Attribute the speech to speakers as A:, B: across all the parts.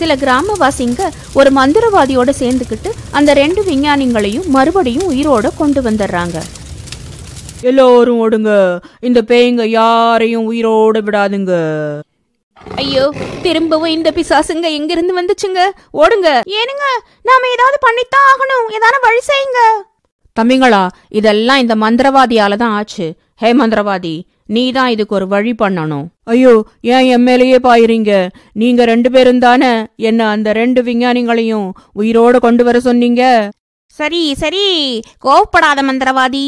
A: சில கிராமவாசிங்க ஒரு மந்திரவாதியோட சேர்ந்துக்கிட்டு அந்த ரெண்டு விஞ்ஞானிகளையும் மறுபடியும் உயிரோட கொண்டு வந்துடுறாங்க எல்லோரும் ஓடுங்க இந்த பேய்ங்க யாரையும் உயிரோட விடாதுங்க ஐயோ திரும்பவும் இந்த பிசாசுங்க இருந்து வந்துச்சுங்க ஓடுங்க ஏனுங்க நாம ஏதாவது பண்ணித்தான் ஆகணும் ஏதான வழி செய்யுங்க தம்பிங்களா இதெல்லாம் இந்த மந்திரவாதியாலதான் தான் ஆச்சு ஹே மந்திரவாதி நீதான் இதுக்கு ஒரு வழி பண்ணணும் ஐயோ ஏன் எம்மேலேயே பாயிறீங்க நீங்க ரெண்டு பேரும் தானே என்ன அந்த ரெண்டு விஞ்ஞானிகளையும் உயிரோட கொண்டு வர சொன்னீங்க சரி சரி கோவப்படாத மந்திரவாதி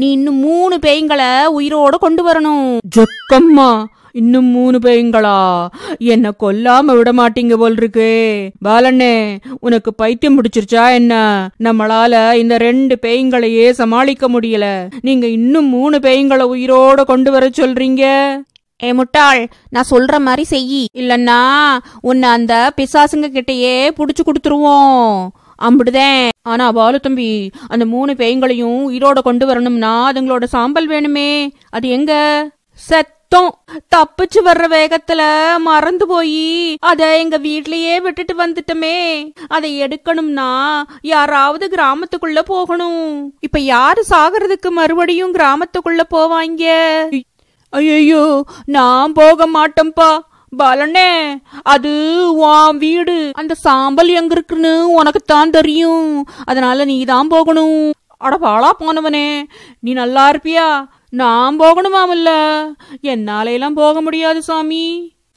A: நீ இன்னும் மூணு பேய்களை உயிரோட கொண்டு வரணும் ஜொக்கம்மா இன்னும் மூணு பேய்ங்களா என்ன கொல்லாம விட மாட்டீங்க போல் இருக்கு பாலண்ணே உனக்கு பைத்தியம் முடிச்சிருச்சா என்ன நம்மளால இந்த ரெண்டு பேய்ங்களையே சமாளிக்க முடியல நீங்க இன்னும் மூணு பேய்ங்களை உயிரோட கொண்டு வர சொல்றீங்க ஏ முட்டாள் நான் சொல்ற மாதிரி செய் இல்லன்னா உன்னை அந்த பிசாசுங்க கிட்டயே புடிச்சு கொடுத்துருவோம் அம்பிடுதேன் ஆனா பாலு தம்பி அந்த மூணு பேய்களையும் உயிரோட கொண்டு வரணும்னா அதுங்களோட சாம்பல் வேணுமே அது எங்க சத் சுத்தம் தப்பிச்சு வர்ற வேகத்துல மறந்து போய் அத எங்க வீட்லயே விட்டுட்டு வந்துட்டோமே அதை எடுக்கணும்னா யாராவது கிராமத்துக்குள்ள போகணும் இப்ப யாரு சாகிறதுக்கு மறுபடியும் கிராமத்துக்குள்ள போவாங்க ஐயோ நான் போக மாட்டேன்பா பாலண்ணே அது உன் வீடு அந்த சாம்பல் எங்க இருக்குன்னு உனக்கு தான் தெரியும் அதனால நீ தான் போகணும் அட பாலா போனவனே நீ நல்லா இருப்பியா நான் இல்ல என்னாலையெல்லாம் போக முடியாது சாமி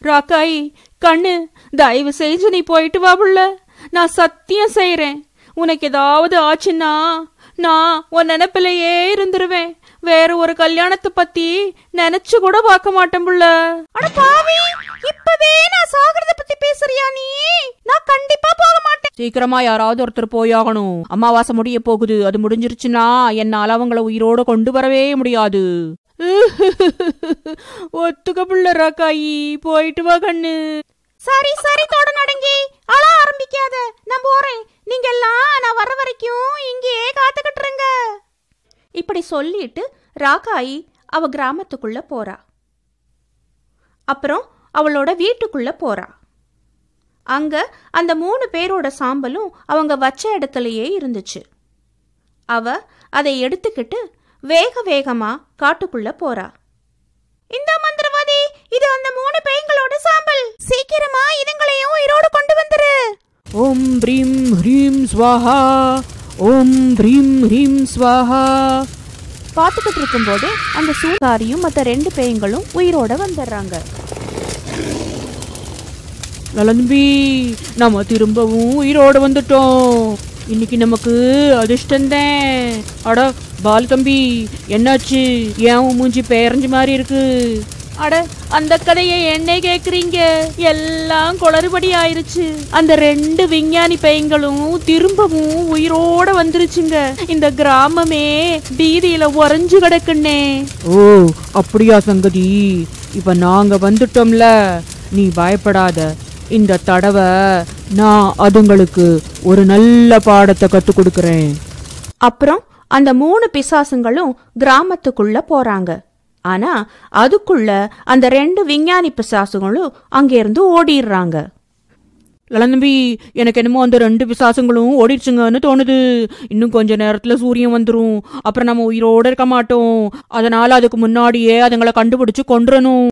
A: ராக்காய் கண்ணு தயவு செஞ்சு நீ போயிட்டு வா புள்ள நான் சத்தியம் செய்யறேன் உனக்கு ஏதாவது ஆச்சுன்னா நான் உன் நினைப்பிலேயே இருந்துருவேன் வேற ஒரு கல்யாணத்தை பத்தி நினைச்சு கூட பார்க்க மாட்டேன் புள்ள இப்பவே நான் சாகிறத பத்தி பேசுறியா நீ நான் கண்டிப்பா போக மாட்டேன் சீக்கிரமா யாராவது ஒருத்தர் போயாகணும் அமாவாசை முடிய போகுது அது முடிஞ்சிருச்சுன்னா என்னால அவங்கள உயிரோட கொண்டு வரவே முடியாது ஒத்துக்க புள்ள ராக்காயி போயிட்டு வா கண்ணு சரி சரி தொட நடங்கி அழ ஆரம்பிக்காத நான் போறேன் நீங்க எல்லாம் நான் வர்ற வரைக்கும் இங்கேயே காத்துக்கிட்டுருங்க இப்படி சொல்லிட்டு ராகாயி அவ கிராமத்துக்குள்ள போறா அப்புறம் அவளோட வீட்டுக்குள்ளே போறா அங்கே அந்த மூணு பேரோட சாம்பலும் அவங்க வச்ச இடத்துலையே இருந்துச்சு அவ அதை எடுத்துக்கிட்டு வேக வேகமாக காட்டுக்குள்ளே போறா இந்த மந்திரவாதி இது அந்த மூணு பேய்களோட சாம்பல் சீக்கிரமா இதுங்களையும் உயிரோடு கொண்டு வந்துரு ஓம் ப்ரீம் ஹ்ரீம் ஸ்வாஹா ஓம் ப்ரீம் ஹ்ரீம் ஸ்வாஹா பார்த்துக்கிட்டு இருக்கும்போது அந்த சூதாரியும் மற்ற ரெண்டு பேய்களும் உயிரோட வந்துடுறாங்க நலன்பி நம்ம திரும்பவும் உயிரோட வந்துட்டோம் இன்னைக்கு நமக்கு அதிர்ஷ்டந்தேன் அட பால் கம்பி என்னாச்சு ஏன் மூஞ்சி பேரஞ்சு மாதிரி இருக்கு அட அந்த கதையை என்ன கேக்குறீங்க எல்லாம் குளறுபடி ஆயிருச்சு அந்த ரெண்டு விஞ்ஞானி பையங்களும் திரும்பவும் உயிரோட வந்துருச்சுங்க இந்த கிராமமே பீதியில உறைஞ்சு கிடக்குன்னே ஓ அப்படியா சங்கதி இப்போ நாங்கள் வந்துட்டோம்ல நீ பயப்படாத இந்த தடவை நான் அதுங்களுக்கு ஒரு நல்ல பாடத்தை கற்றுக் கொடுக்குறேன் அப்புறம் அந்த மூணு பிசாசுங்களும் கிராமத்துக்குள்ள போறாங்க ஆனா அதுக்குள்ள அந்த ரெண்டு விஞ்ஞானி பிசாசுகளும் அங்கிருந்து ஓடிடுறாங்க லலநம்பி எனக்கு என்னமோ அந்த ரெண்டு பிசாசங்களும் ஓடிடுச்சுங்கன்னு தோணுது இன்னும் கொஞ்ச நேரத்துல சூரியன் வந்துரும் அப்புறம் நம்ம உயிரோட இருக்க மாட்டோம் அதனால அதுக்கு முன்னாடியே அதுங்களை கண்டுபிடிச்சு கொன்றணும்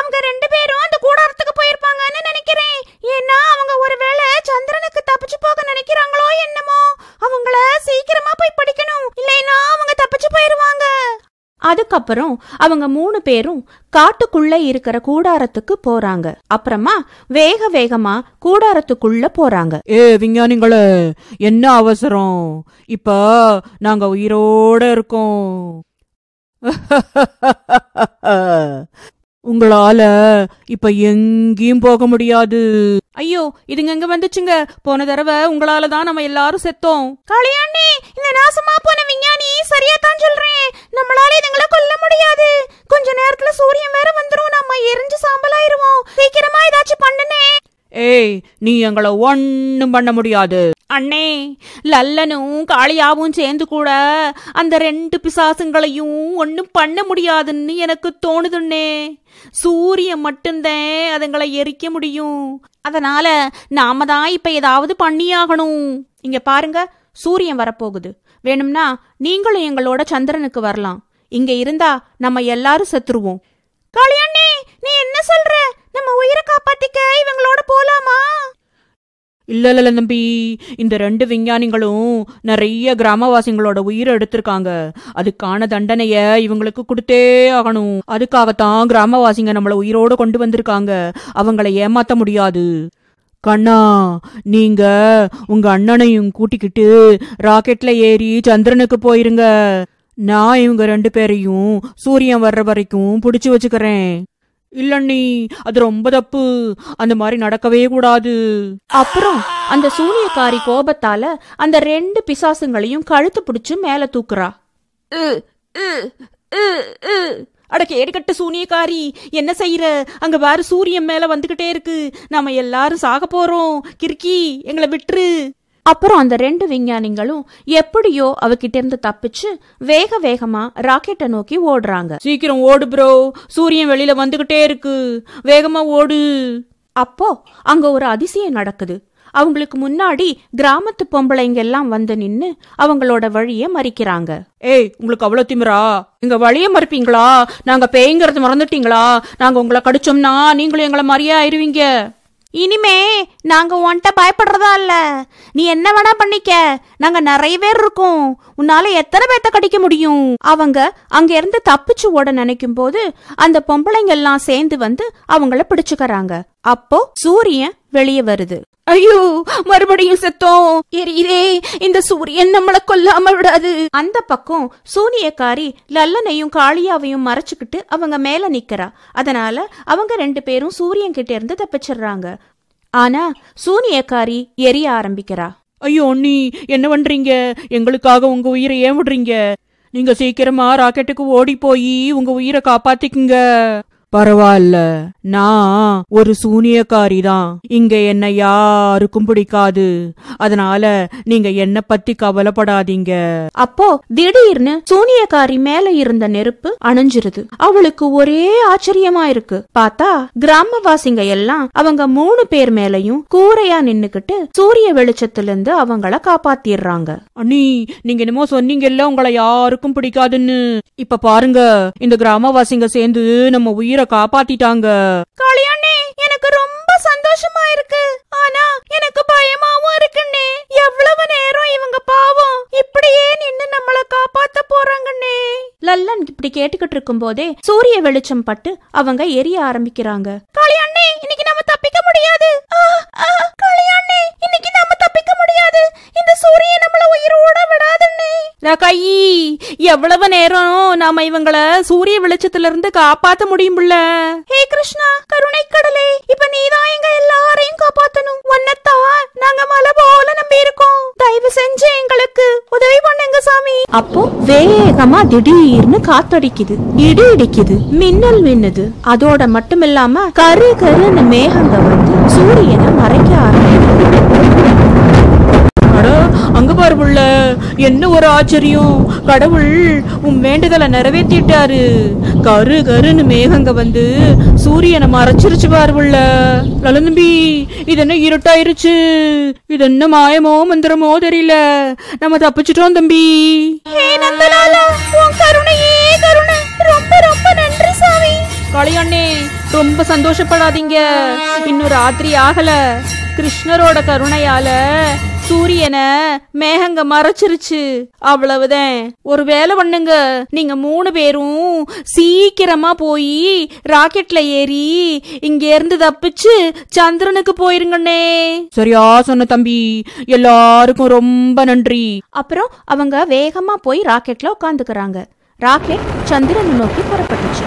A: அவங்க ரெண்டு பேரும் அந்த கூடாரத்துக்கு போயிருப்பாங்கன்னு நினைக்கிறேன் ஏன்னா அவங்க ஒருவேளை சந்திரனுக்கு தப்பிச்சு போக நினைக்கிறாங்களோ என்னமோ அவங்கள சீக்கிரமா போய் படிக்கணும் இல்லைன்னா அதுக்கப்புறம் அவங்க மூணு பேரும் காட்டுக்குள்ள இருக்கிற கூடாரத்துக்கு போறாங்க அப்புறமா வேக வேகமா கூடாரத்துக்குள்ள போறாங்க ஏ விஞ்ஞானிங்களே என்ன அவசரம் இப்ப நாங்க உயிரோட இருக்கோம் உங்களால இப்ப எங்கேயும் போக முடியாது ஐயோ இதுங்க எங்க வந்துச்சுங்க போன தடவை உங்களால தான் நம்ம எல்லாரும் செத்தோம் கல்யாணி இந்த நாசமா போன விஞ்ஞானி சரியா தான் சொல்றேன் நம்மளால இதுங்களை கொல்ல முடியாது கொஞ்ச நேரத்துல சூரியன் வேற வந்துரும் நம்ம எரிஞ்சு சாம்பலாயிருவோம் சீக்கிரமா ஏதாச்சும் பண்ணுனே ஏய் நீ எங்களை ஒண்ணும் பண்ண முடியாது அண்ணே லல்லனும் காளியாவும் சேர்ந்து கூட அந்த ரெண்டு பிசாசுங்களையும் ஒன்றும் பண்ண முடியாதுன்னு எனக்கு தோணுதுண்ணே சூரியன் மட்டும்தான் அதுங்களை எரிக்க முடியும் அதனால நாம தான் இப்ப ஏதாவது பண்ணியாகணும் இங்க பாருங்க சூரியன் வரப்போகுது வேணும்னா நீங்களும் எங்களோட சந்திரனுக்கு வரலாம் இங்க இருந்தா நம்ம எல்லாரும் செத்துருவோம் காளியாண்ணே நீ என்ன சொல்ற நம்ம உயிரை காப்பாத்திக்க இவங்களோட போலாமா இல்ல இல்ல தம்பி இந்த ரெண்டு விஞ்ஞானிகளும் நிறைய கிராமவாசிகளோட உயிரை எடுத்திருக்காங்க அதுக்கான தண்டனைய இவங்களுக்கு கொடுத்தே ஆகணும் அதுக்காகத்தான் கிராமவாசிங்க நம்மள உயிரோடு கொண்டு வந்திருக்காங்க அவங்கள ஏமாத்த முடியாது கண்ணா நீங்க உங்க அண்ணனையும் கூட்டிக்கிட்டு ராக்கெட்ல ஏறி சந்திரனுக்கு போயிருங்க நான் இவங்க ரெண்டு பேரையும் சூரியன் வர்ற வரைக்கும் புடிச்சு வச்சுக்கிறேன் இல்லண்ணி அது ரொம்ப தப்பு அந்த மாதிரி நடக்கவே கூடாது அப்புறம் அந்த சூனியக்காரி கோபத்தால அந்த ரெண்டு பிசாசுங்களையும் கழுத்து பிடிச்சு மேல தூக்குறா அடக்க ஏடுகட்ட சூனியக்காரி என்ன செய்யற அங்க வேற சூரியன் மேல வந்துகிட்டே இருக்கு நாம எல்லாரும் சாக போறோம் கிறுக்கி எங்களை விட்டுரு அப்புறம் அந்த ரெண்டு விஞ்ஞானிகளும் எப்படியோ அவகிட்ட இருந்து தப்பிச்சு வேக வேகமா ராக்கெட்டை நோக்கி ஓடுறாங்க சீக்கிரம் ஓடு ப்ரோ சூரியன் வெளியில வந்துகிட்டே இருக்கு வேகமா ஓடு அப்போ அங்க ஒரு அதிசயம் நடக்குது அவங்களுக்கு முன்னாடி கிராமத்து பொம்பளைங்க எல்லாம் வந்து நின்னு அவங்களோட வழிய மறிக்கிறாங்க ஏய் உங்களுக்கு அவ்வளவு திமிரா இங்க வழிய மறுப்பீங்களா நாங்க பேய்ங்கிறது மறந்துட்டீங்களா நாங்க உங்களை கடிச்சோம்னா நீங்களும் எங்களை மறியா ஆயிருவீங்க இனிமே நாங்க உன்கிட்ட பயப்படுறதா இல்ல நீ என்ன வேணா பண்ணிக்க நாங்க நிறைய பேர் இருக்கோம் உன்னால எத்தனை பேத்த கடிக்க முடியும் அவங்க அங்க இருந்து தப்பிச்சு ஓட நினைக்கும் போது அந்த பொம்பளைங்க எல்லாம் சேர்ந்து வந்து அவங்கள பிடிச்சுக்கறாங்க அப்போ சூரியன் வெளியே வருது ஐயோ மறுபடியும் செத்தோம் எரியுதே இந்த சூரியன் நம்மள கொல்லாம விடாது அந்த பக்கம் சூனியக்காரி லல்லனையும் காளியாவையும் மறைச்சுக்கிட்டு அவங்க மேல நிக்கிறா அதனால அவங்க ரெண்டு பேரும் சூரியன் கிட்ட இருந்து தப்பிச்சிடுறாங்க ஆனா சூனியக்காரி எரிய ஆரம்பிக்கிறா ஐயோ அண்ணி என்ன பண்றீங்க எங்களுக்காக உங்க உயிரை ஏன் விடுறீங்க நீங்க சீக்கிரமா ராக்கெட்டுக்கு ஓடி போய் உங்க உயிரை காப்பாத்திக்குங்க பரவாயில்ல நான் ஒரு சூனியக்காரி தான் இங்க என்ன யாருக்கும் பிடிக்காது அதனால நீங்க என்ன பத்தி கவலைப்படாதீங்க அப்போ திடீர்னு சூனியக்காரி மேல இருந்த நெருப்பு அணைஞ்சிருது அவளுக்கு ஒரே ஆச்சரியமா இருக்கு பார்த்தா கிராமவாசிங்க எல்லாம் அவங்க மூணு பேர் மேலையும் கூரையா நின்னுக்கிட்டு சூரிய வெளிச்சத்திலிருந்து அவங்கள காப்பாத்திடுறாங்க அண்ணி நீங்க என்னமோ சொன்னீங்கல்ல உங்களை யாருக்கும் பிடிக்காதுன்னு இப்ப பாருங்க இந்த கிராமவாசிங்க சேர்ந்து நம்ம உயிரை உயிரை காப்பாத்திட்டாங்க காளியாண்ணே எனக்கு ரொம்ப சந்தோஷமா இருக்கு ஆனா எனக்கு பயமாவும் இருக்குண்ணே எவ்வளவு நேரம் இவங்க பாவம் இப்படியே நின்னு நம்மள காப்பாத்த போறாங்கண்ணே லல்லன் இப்படி கேட்டுக்கிட்டு இருக்கும் போதே சூரிய வெளிச்சம் பட்டு அவங்க எரிய ஆரம்பிக்கிறாங்க காளியாண்ணே இன்னைக்கு நம்ம தப்பிக்க முடியாது ரகாயி எவ்வளவு நேரம் நாம இவங்கள சூரிய வெளிச்சத்துல இருந்து காப்பாத்த முடியும் ஹே கிருஷ்ணா கருணை கடலே இப்ப நீதான் எங்க எல்லாரையும் காப்பாத்தணும் உன்னத்தான் நாங்க மலை போல நம்பி இருக்கோம் தயவு செஞ்சு எங்களுக்கு உதவி பண்ணுங்க சாமி அப்போ வேகமா திடீர்னு காத்தடிக்குது இடி இடிக்குது மின்னல் மின்னுது அதோட மட்டும் இல்லாம கரு கருன்னு மேகங்க வந்து சூரியனை மறைக்க ஆரம்பிக்குது அங்க பாரு என்ன ஒரு ஆச்சரியம் கடவுள் உன் வேண்டுதலை நிறைவேற்றிட்டாரு கரு கருன்னு மேகங்க வந்து சூரியனை மறைச்சிருச்சு பார்வல்ல லலந்தம்பி இது என்ன இருட்டாயிருச்சு இது என்ன மாயமோ மந்திரமோ தெரியல நம்ம தப்பிச்சிட்டோம் தம்பி ரொம்ப ரொம்ப ரொம்ப சந்தோஷப்படாதீங்க இன்னும் ராத்திரி ஆகல கிருஷ்ணரோட கருணையால சூரியன மேகங்க மறைச்சிருச்சு அவ்வளவுதான் ஒரு வேலை பண்ணுங்க நீங்க மூணு பேரும் சீக்கிரமா போய் ராக்கெட்ல ஏறி இங்க இருந்து தப்பிச்சு சந்திரனுக்கு போயிருங்கண்ணே சரியா சொன்ன தம்பி எல்லாருக்கும் ரொம்ப நன்றி அப்புறம் அவங்க வேகமா போய் ராக்கெட்ல உட்காந்துக்கிறாங்க ராக்கெட் சந்திரனை நோக்கி புறப்பட்டுச்சு